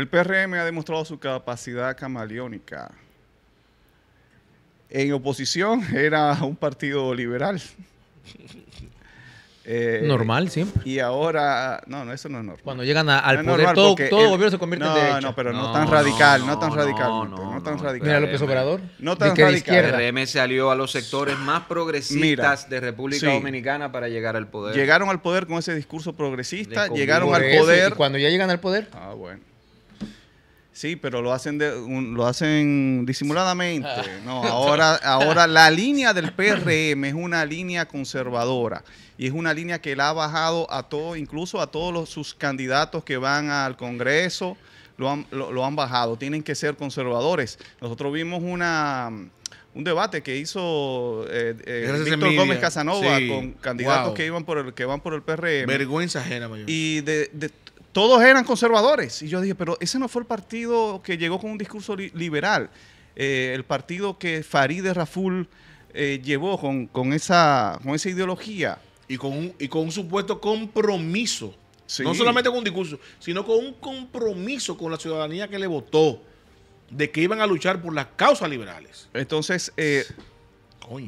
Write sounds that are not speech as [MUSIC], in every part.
El PRM ha demostrado su capacidad camaleónica. En oposición [LAUGHS] era un partido liberal. [LAUGHS] Eh, normal, siempre. Y ahora, no, no, eso no es normal. Cuando llegan al poder, todo, gobierno se convierte en derecho. No, pero no, tan radical, no, tan radical. No, tan radical. Mira López eh, Obrador. No tan radical el PRM salió a los sectores más progresistas de República Dominicana para llegar al poder. Llegaron al poder con ese discurso progresista, llegaron al poder. ¿y cuando ya llegan al poder. Ah, bueno. Sí, pero lo hacen de, lo hacen disimuladamente. No, ahora, ahora la línea del PRM es una línea conservadora y es una línea que la ha bajado a todo, incluso a todos los, sus candidatos que van al Congreso, lo han, lo, han bajado. Tienen que ser conservadores. Nosotros vimos una, un debate que hizo eh, eh, Gómez Casanova con candidatos que iban por el que van por el PRM. Vergüenza ajena, mayor. Y de, de, todos eran conservadores. Y yo dije, pero ese no fue el partido que llegó con un discurso liberal. Eh, el partido que Faride Raful eh, llevó con, esa, con esa ideología. Y con un, con supuesto compromiso. No solamente con un discurso, sino con un compromiso con la ciudadanía que le votó de que iban a luchar por las causas liberales. Entonces, eh,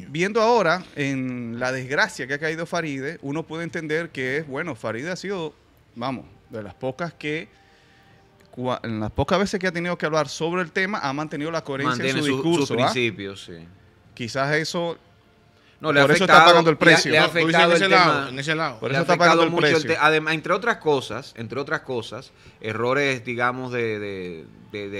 viendo ahora en la desgracia que ha caído Faride, uno puede entender que, bueno, Faride ha sido, vamos, de las pocas que las pocas veces que ha tenido que hablar sobre el tema, ha mantenido la coherencia en su, Sus ¿ah? principios, Quizás eso. No, le ha afectado, eso está pagando el precio. Le en, en, ese lado, Por eso está pagando el precio. Además, entre otras cosas, entre otras cosas, errores, digamos, de,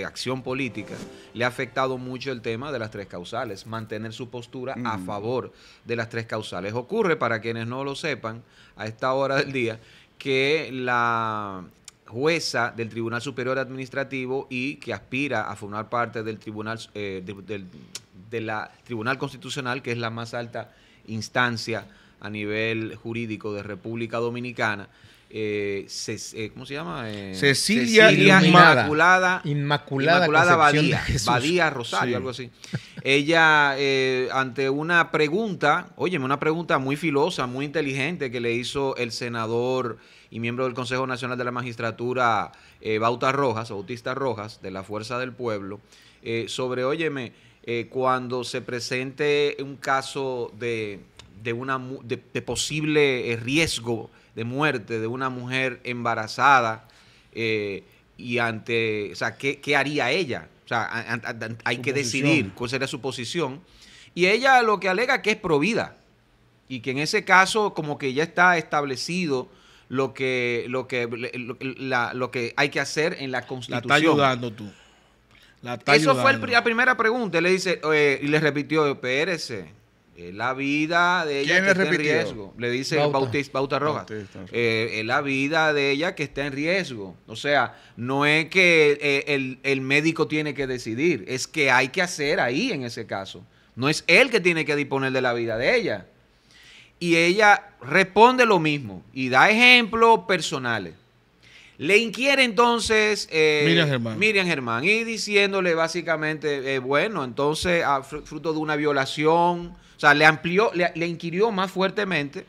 acción política, le ha afectado mucho el tema de las tres causales. Mantener su postura a mm. favor de las tres causales. Ocurre, para quienes no lo sepan, a esta hora del día que la jueza del Tribunal Superior Administrativo y que aspira a formar parte del Tribunal eh, la Tribunal Constitucional, que es la más alta instancia a nivel jurídico de República Dominicana, eh, eh, ¿cómo se llama? Eh, Cecilia, Inmaculada, Inmaculada, Inmaculada Badía, Badía Rosario, algo así. Ella, ante una pregunta, óyeme, una pregunta muy filosa, muy inteligente que le hizo el senador y miembro del Consejo Nacional de la Magistratura, Bauta Rojas, Bautista Rojas, de la Fuerza del Pueblo, sobre, óyeme, cuando se presente un caso de, una, de posible riesgo de muerte de una mujer embarazada eh, y ante, o sea, ¿qué, haría ella? O sea, hay que decidir cuál sería su posición. Y ella lo que alega que es provida y que en ese caso como que ya está establecido lo que, lo que, que hay que hacer en la Constitución. La está ayudando tú. La Eso fue la primera pregunta. Le dice, eh, y le repitió, Pérez... Es eh, la vida de ella que está en riesgo. Le dice Bautista, Rojas. Eh, es la vida de ella que está en riesgo. O sea, no es que eh, el, el, médico tiene que decidir, es que hay que hacer ahí en ese caso. No es él que tiene que disponer de la vida de ella. Y ella responde lo mismo y da ejemplos personales. Le inquiere entonces eh, Miriam, Germán. Miriam, Germán. y diciéndole básicamente, eh, bueno, entonces a ah, fruto de una violación, o sea, le amplió, le, inquirió más fuertemente.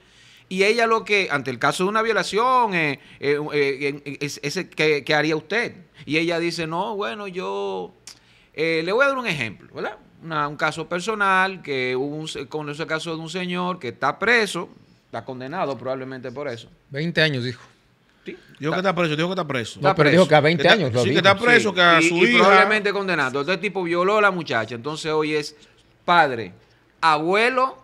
Y ella lo que, ante el caso de una violación, eh, es, ¿qué, haría usted? Y ella dice, no, bueno, yo le voy a dar un ejemplo, ¿verdad? un caso personal, que hubo con ese caso de un señor que está preso, está condenado probablemente por eso. 20 años, dijo. Dijo que está preso, dijo que está preso. No, pero dijo que a 20 años. sí, que está preso, que a su y probablemente condenado. Este tipo violó a la muchacha, entonces hoy es padre, abuelo,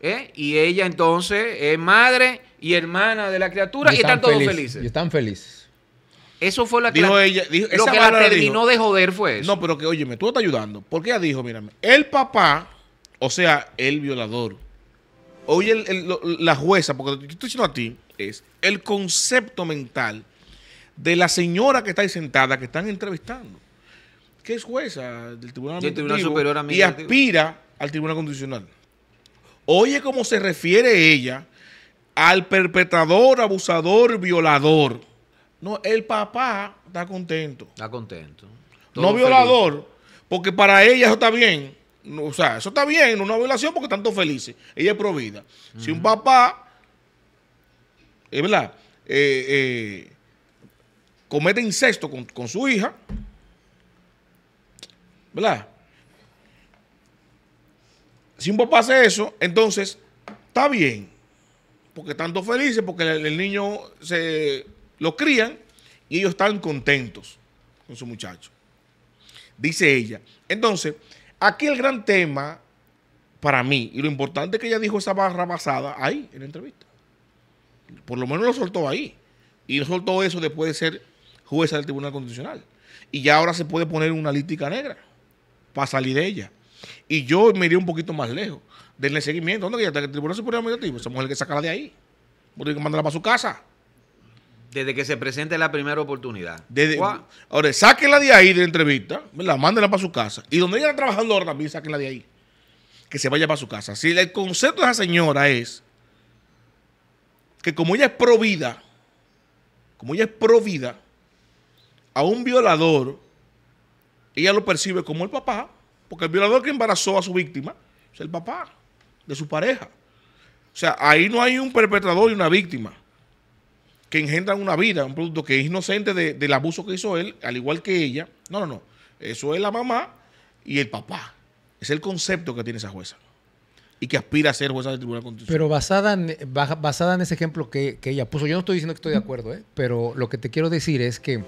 ¿eh? y ella entonces es madre y hermana de la criatura y, están, todos felices. Y están felices. Eso fue la dijo que ella, lo que la terminó de joder fue eso. No, pero que, óyeme, tú estás ayudando. Porque ella dijo, mírame, el papá, o sea, el violador, Oye, la jueza, porque yo estoy diciendo a ti, es el concepto mental de la señora que está ahí sentada, que están entrevistando, que es jueza del Tribunal, y aspira al Tribunal Constitucional. Oye cómo se refiere ella al perpetrador, abusador, violador. No, el papá está contento. Está contento. no violador, porque para ella eso está bien o sea, eso está bien, no una violación porque están todos felices. Ella es provida. Si un papá, verdad, eh, eh, comete incesto con, su hija, ¿verdad? Si un papá hace eso, entonces está bien, porque están todos felices, porque el, el niño se lo crían y ellos están contentos con su muchacho. Dice ella. Entonces, Aquí el gran tema para mí, y lo importante que ella dijo esa barra basada ahí, en la entrevista. Por lo menos lo soltó ahí. Y lo soltó eso después de ser jueza del Tribunal Constitucional. Y ya ahora se puede poner una lítica negra para salir de ella. Y yo me iría un poquito más lejos. del seguimiento. ¿Dónde que está? ¿El Tribunal Superior Administrativo? Esa mujer que la de ahí. Porque mandarla para su casa. Desde que se presente la primera oportunidad. ahora, sáquenla de ahí de la entrevista, la mándenla para su casa. Y donde ella trabajando ahora también, sáquenla de ahí. Que se vaya para su casa. Si el concepto de esa señora es que como ella es provida, como ella es provida, a un violador, ella lo percibe como el papá, porque el violador que embarazó a su víctima es el papá de su pareja. O sea, ahí no hay un perpetrador y una víctima que engendran una vida, un producto que es inocente del abuso que hizo él, al igual que ella. No, no, no. Eso es la mamá y el papá. Es el concepto que tiene esa jueza y que aspira a ser jueza del Tribunal Constitucional. Pero basada en, basada en ese ejemplo que, ella puso, yo no estoy diciendo que estoy de acuerdo, ¿eh? pero lo que te quiero decir es que,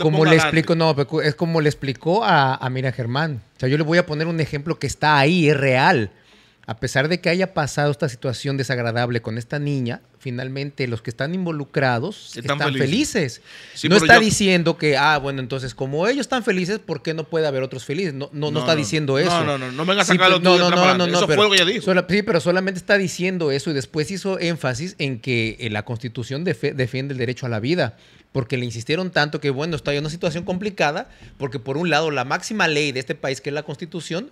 como le explico, no, es como le explicó a, a Mira Germán. O sea, yo le voy a poner un ejemplo que está ahí, es real a pesar de que haya pasado esta situación desagradable con esta niña, finalmente los que están involucrados están, felices. no está diciendo que, ah, bueno, entonces como ellos están felices, ¿por qué no puede haber otros felices? No, no, no, está diciendo eso. No, no, no, no me sacarlo no, no, no, no, Eso sí, pero solamente está diciendo eso y después hizo énfasis en que eh, la Constitución defiende el derecho a la vida porque le insistieron tanto que, bueno, está en una situación complicada, porque por un lado la máxima ley de este país, que es la Constitución,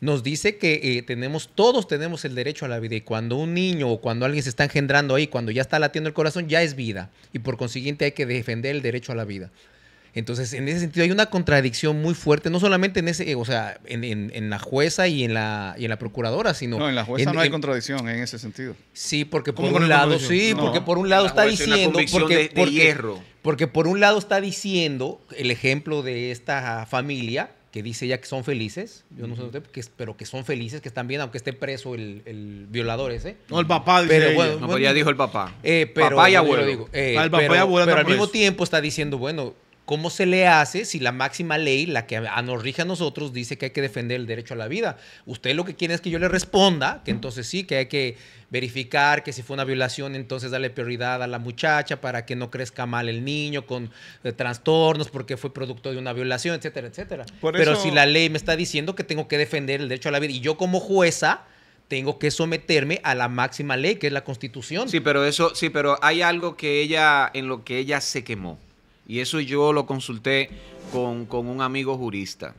nos dice que eh, tenemos, todos tenemos el derecho a la vida y cuando un niño o cuando alguien se está engendrando ahí, cuando ya está latiendo el corazón, ya es vida y por consiguiente hay que defender el derecho a la vida. Entonces, en ese sentido hay una contradicción muy fuerte, no solamente en ese, eh, o sea, en, la jueza y en la, y en la procuradora, sino... No, en la jueza no hay contradicción en ese sentido. Sí, porque por un lado, sí, porque por un lado está diciendo... Porque, porque por un lado está diciendo el ejemplo de esta familia que dice ya que son felices, yo no pero que son felices, que están bien, aunque esté preso el, violador ese. No, el papá dice ya dijo el papá. Eh, papá y abuelo. Digo, eh, ah, pero al mismo tiempo está diciendo, bueno, ¿Cómo se le hace si la máxima ley, la que nos rige a nosotros, dice que hay que defender el derecho a la vida? Usted lo que quiere es que yo le responda, que entonces sí, que hay que verificar que si fue una violación, entonces darle prioridad a la muchacha para que no crezca mal el niño con eh, trastornos porque fue producto de una violación, etcétera, etcétera. Pero si la ley me está diciendo que tengo que defender el derecho a la vida y yo como jueza tengo que someterme a la máxima ley que es la Constitución. Sí, pero eso sí, pero hay algo que ella en lo que ella se quemó. Y eso yo lo consulté con, un amigo jurista.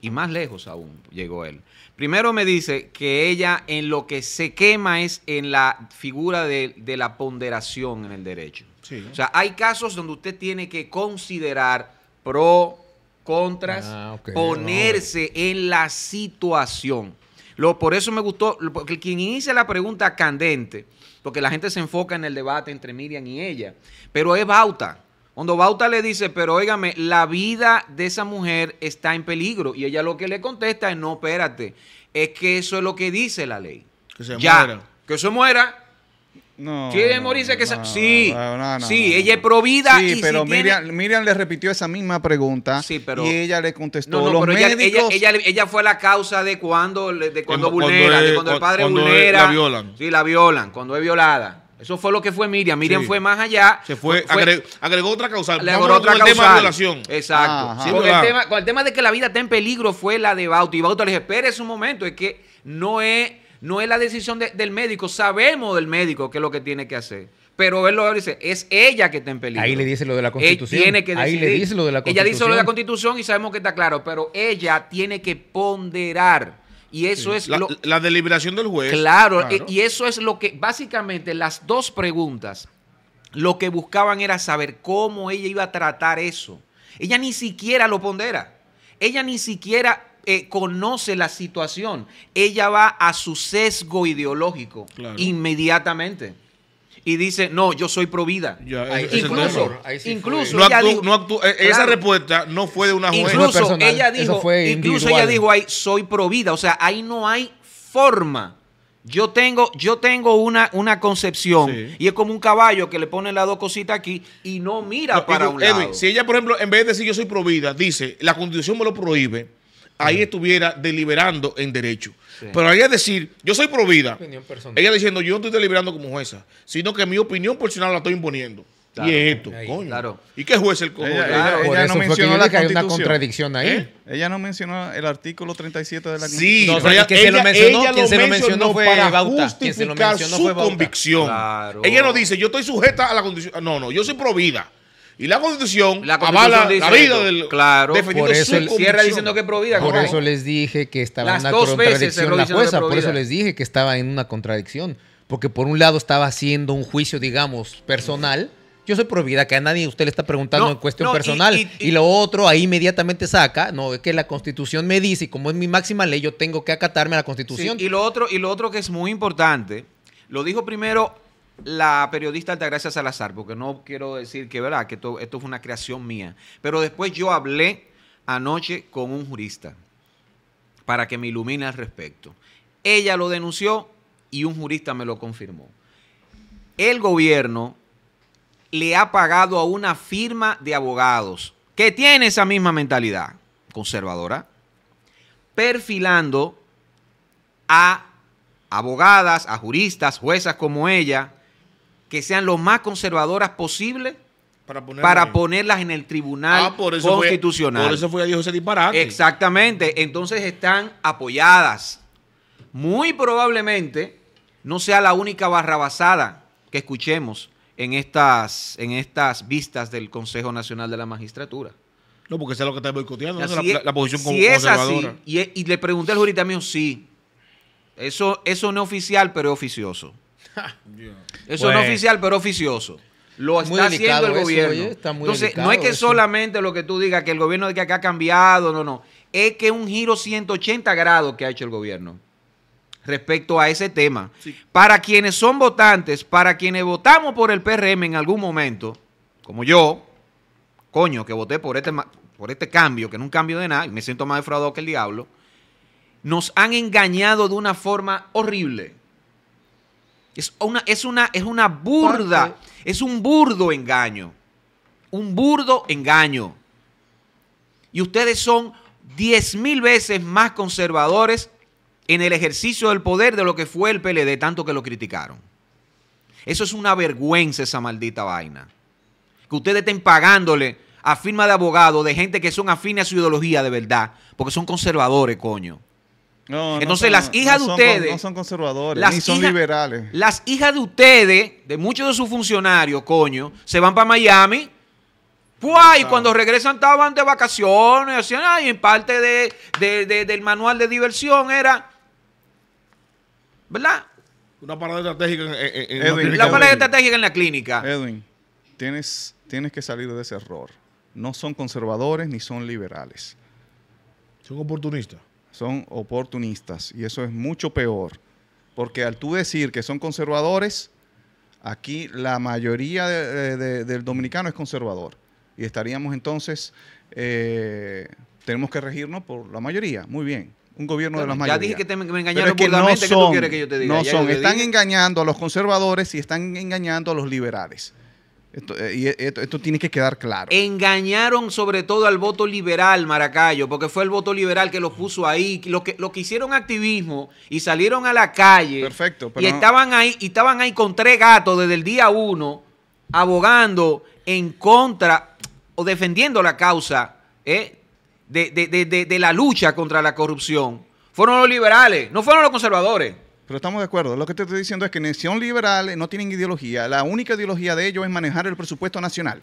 Y más lejos aún llegó él. Primero me dice que ella en lo que se quema es en la figura de, la ponderación en el derecho. O sea, hay casos donde usted tiene que considerar pro, contras, ah, ponerse en la situación. Lo, por eso me gustó, porque quien inicia la pregunta candente, porque la gente se enfoca en el debate entre Miriam y ella, pero es Bauta. Cuando Bauta le dice, pero óigame, la vida de esa mujer está en peligro. Y ella lo que le contesta es, no, espérate, es que eso es lo que dice la ley. Que se muera. Que se muera. No. que sí, sí, ella es provida. Sí, pero Miriam, le repitió esa misma pregunta. Sí, pero... Y ella le contestó. Los médicos... ella, fue la causa de cuando, de cuando, vulnera, de cuando, el padre cuando la violan. Sí, la violan, cuando es violada. Eso fue lo que fue Miriam. Miriam fue más allá. Se fue, agregó, otra causal. Agregó otra el tema de violación. Exacto. con, el tema, de que la vida está en peligro fue la de Bauto. Y Bauta le dije, espere un momento, es que no es, no es la decisión del médico. Sabemos del médico qué es lo que tiene que hacer. Pero él lo dice, es ella que está en peligro. Ahí le dice lo de la constitución. Ahí le dice lo de la constitución. Ella dice lo de la constitución y sabemos que está claro, pero ella tiene que ponderar y eso es la, deliberación del juez. Claro, y eso es lo que básicamente las dos preguntas lo que buscaban era saber cómo ella iba a tratar eso. Ella ni siquiera lo pondera. Ella ni siquiera eh, conoce la situación. Ella va a su sesgo ideológico inmediatamente y dice, no, yo soy provida. Incluso, esa respuesta no fue de una jueza. Incluso ella dijo, incluso ella dijo, ahí soy provida. O sea, ahí no hay forma. Yo tengo, yo tengo una, una concepción y es como un caballo que le pone las dos cositas aquí y no mira para un lado. Si ella, por ejemplo, en vez de decir yo soy provida, dice, la constitución me lo prohíbe, ahí estuviera deliberando en derecho. Pero ella decir, yo soy pro Ella diciendo, yo no estoy deliberando como jueza, sino que mi opinión personal la estoy imponiendo. y es esto, coño. ¿Y qué juez el coño? Ella, no mencionó la que hay una contradicción ahí. ¿Eh? Ella no mencionó el artículo 37 de la Constitución. Sí, ella, lo mencionó, quien se lo mencionó fue para justificar se lo mencionó su convicción. Ella no dice, yo estoy sujeta a la condición. No, no, yo soy pro y la constitución, la constitución avala la vida del claro, por eso cierra diciendo que Por eso les dije que estaba en una contradicción la jueza, por eso les dije que estaba en una contradicción, porque por un lado estaba haciendo un juicio, digamos, personal. Yo soy prohibida, que a nadie usted le está preguntando en cuestión personal. Y, lo otro, ahí inmediatamente saca, no, es que la constitución me dice, y como es mi máxima ley, yo tengo que acatarme a la constitución. y, lo otro, y lo otro que es muy importante, lo dijo primero la periodista Altagracia Salazar, porque no quiero decir que, ¿verdad? Que esto, esto fue una creación mía. Pero después yo hablé anoche con un jurista para que me ilumine al respecto. Ella lo denunció y un jurista me lo confirmó. El gobierno le ha pagado a una firma de abogados que tiene esa misma mentalidad conservadora, perfilando a abogadas, a juristas, juezas como ella, que sean lo más conservadoras posible para, ponerlas en el Tribunal ah, Constitucional. por eso fue a Dios José Disparate. Exactamente. Entonces están apoyadas. Muy probablemente no sea la única barrabasada que escuchemos en estas, en estas vistas del Consejo Nacional de la Magistratura. No, porque es lo que está boicoteando, ¿no? la, posición si conservadora. y, le pregunté al jurista mío, sí, eso, eso no es oficial, pero es oficioso. Eso no pues, oficial, pero oficioso. Lo está haciendo el gobierno. Entonces, no es que solamente lo que tú digas, que el gobierno de que acá ha cambiado, no, no. Es que un giro 180 grados que ha hecho el gobierno respecto a ese tema. Para quienes son votantes, para quienes votamos por el PRM en algún momento, como yo, coño, que voté por este, por este cambio, que no un cambio de nada, y me siento más defraudado que el diablo, nos han engañado de una forma horrible. Es una, es una, es una burda, es un burdo engaño. Un burdo engaño. Y ustedes son diez mil veces más conservadores en el ejercicio del poder de lo que fue el PLD, tanto que lo criticaron. Eso es una vergüenza, esa maldita vaina. Que ustedes estén pagándole a firma de abogados de gente que son afines a su ideología de verdad, porque son conservadores, coño. Entonces, las hijas de ustedes. no son conservadores, ni son liberales. Las hijas de ustedes, de muchos de sus funcionarios, coño, se van para Miami. pues y cuando regresan estaban de vacaciones, hacían, ay, en parte de, del manual de diversión era, ¿verdad? Una parada estratégica en, la, parada estratégica en la clínica. Edwin, tienes, tienes que salir de ese error. No son conservadores ni son liberales. Son oportunistas son oportunistas y eso es mucho peor, porque al tú decir que son conservadores, aquí la mayoría del dominicano es conservador y estaríamos entonces, eh, tenemos que regirnos por la mayoría, muy bien. Un gobierno de la mayoría. Ya dije que te, me engañaron es que no son, que yo te diga? No son, están engañando a los conservadores y están engañando a los liberales. Eh, e-, esto, tiene que quedar claro. Engañaron sobre todo al voto liberal, Maracayo, porque fue el voto liberal que los puso ahí, los que, que hicieron activismo y salieron a la calle. Perfecto. y estaban ahí, y estaban ahí con tres gatos desde el día uno, abogando en contra o defendiendo la causa eh, de, de la lucha contra la corrupción. Fueron los liberales, no fueron los conservadores. Pero estamos de acuerdo. Lo que te estoy diciendo es que Nación Liberal eh, no tienen ideología. La única ideología de ellos es manejar el presupuesto nacional.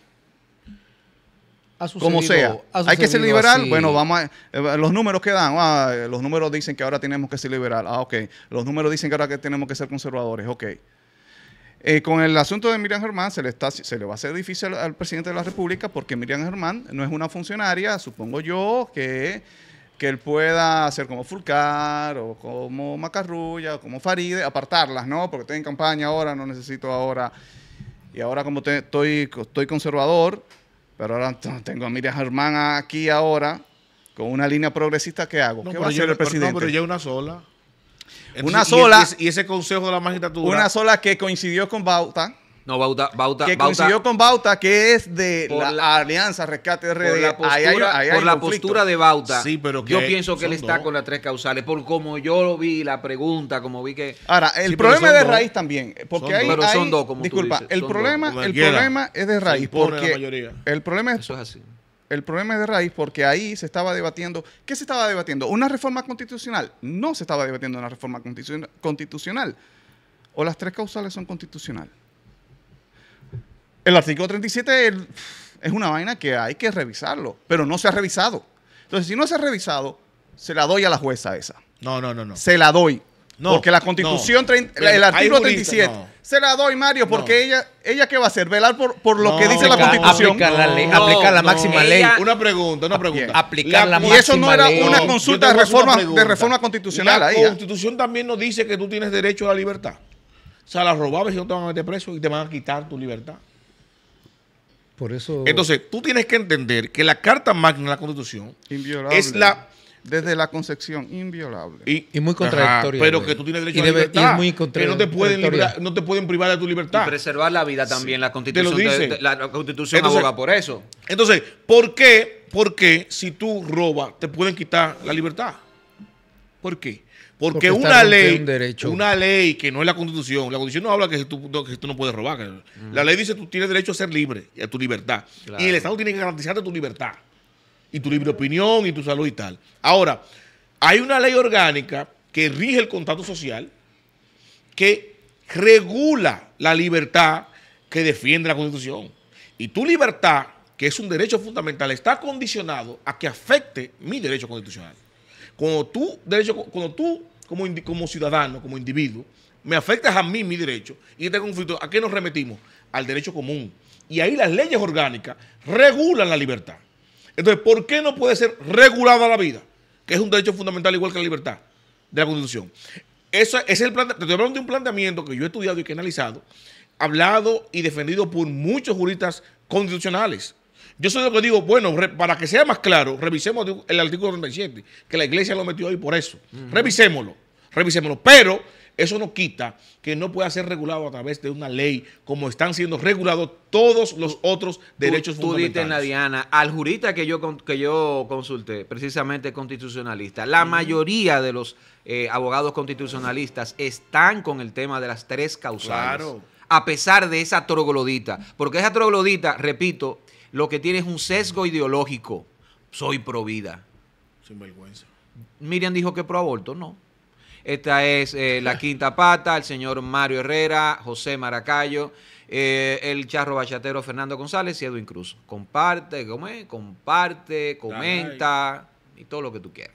como sea. Hay que ser liberal. Bueno, vamos a, eh, los números que dan. Ah, los números dicen que ahora tenemos que ser liberal. Ah, ok. Los números dicen que ahora que tenemos que ser conservadores. Ok. Eh, con el asunto de Miriam Germán se le, está, se le va a hacer difícil al, al presidente de la República porque Miriam Germán no es una funcionaria, supongo yo, que que él pueda hacer como Fulcar o como Macarrulla o como Faride, apartarlas, ¿no? Porque estoy en campaña ahora, no necesito ahora. Y ahora como estoy, estoy conservador, pero ahora tengo a Miriam Germán aquí ahora, con una línea progresista, ¿qué hago? ¿Qué va el presidente? ya una sola. una sola. Y, y, ese consejo de la magistratura. Una sola que coincidió con Bauta no, Bauta, Bauta, que Bauta, con Bauta, que es de la, Alianza Rescate de Por la postura, por la postura de Bauta, sí, pero yo pienso que él está con las tres causales, por como yo lo vi, la pregunta, como vi que... Ahora, el problema es de raíz también, porque hay, pero dos, como disculpa, el, problema, el problema es de raíz, porque el problema es... Eso es así. El problema es de raíz porque ahí se estaba debatiendo. ¿Qué se estaba debatiendo? ¿Una reforma constitucional? No se estaba debatiendo una reforma constitucional. O las tres causales son constitucionales. El artículo 37 es una vaina que hay que revisarlo, pero no se ha revisado. Entonces, si no se ha revisado, se la doy a la jueza esa. No, no, no, no. Se la doy. porque la constitución, el artículo 37, se la doy, Mario, porque ella, ella que va a hacer, velar por, lo que dice la constitución. Aplicar la, máxima ley. una pregunta, una pregunta. aplicar la, ley. y eso no era una consulta de reforma, de reforma constitucional. La constitución también nos dice que tú tienes derecho a la libertad. O sea, la robabas y no te van a meter preso y te van a quitar tu libertad. Entonces, tú tienes que entender que la Carta Magna de la Constitución es la... Desde la concepción, inviolable. Y, muy contradictoria. pero que tú tienes derecho a la libertad. Que no te, pueden no te pueden privar de tu libertad. preservar la vida también. la Constitución, lo dice. la, Constitución aboga por eso. Entonces, ¿por qué, ¿por qué si tú robas te pueden quitar la libertad? ¿Por qué? Porque, una ley, una ley que no es la constitución, la constitución no habla que tú, no puedes robar. La ley dice tú tienes derecho a ser libre, a tu libertad. Y el Estado tiene que garantizarte tu libertad, y tu libre opinión, y tu salud y tal. Ahora, hay una ley orgánica que rige el contrato social, que regula la libertad que defiende la constitución. Y tu libertad, que es un derecho fundamental, está condicionado a que afecte mi derecho constitucional. Cuando tú, cuando tú como, como ciudadano, como individuo, me afectas a mí mi derecho y este conflicto, ¿a qué nos remetimos? Al derecho común. Y ahí las leyes orgánicas regulan la libertad. Entonces, ¿por qué no puede ser regulada la vida? Que es un derecho fundamental igual que la libertad de la Constitución. Eso es el te estoy hablando de un planteamiento que yo he estudiado y que he analizado, hablado y defendido por muchos juristas constitucionales. Yo soy lo que digo, bueno, para que sea más claro, revisemos el artículo 37, que la iglesia lo metió ahí por eso. Revisémoslo, revisémoslo. Pero eso no quita que no pueda ser regulado a través de una ley, como están siendo regulados todos los otros derechos tú, tú fundamentales. Tú Diana, al jurista que yo, que yo consulté, precisamente constitucionalista, la mayoría de los eh, abogados constitucionalistas están con el tema de las tres causales. A pesar de esa troglodita, porque esa troglodita, repito, lo que tiene es un sesgo ideológico. Soy pro vida. Sin vergüenza. Miriam dijo que pro aborto, no. Esta es eh, la [LAUGHS] quinta pata, el señor Mario Herrera, José Maracayo, eh, el charro bachatero Fernando González y Edwin Cruz. Comparte, comparte, comenta y todo lo que tú quieras.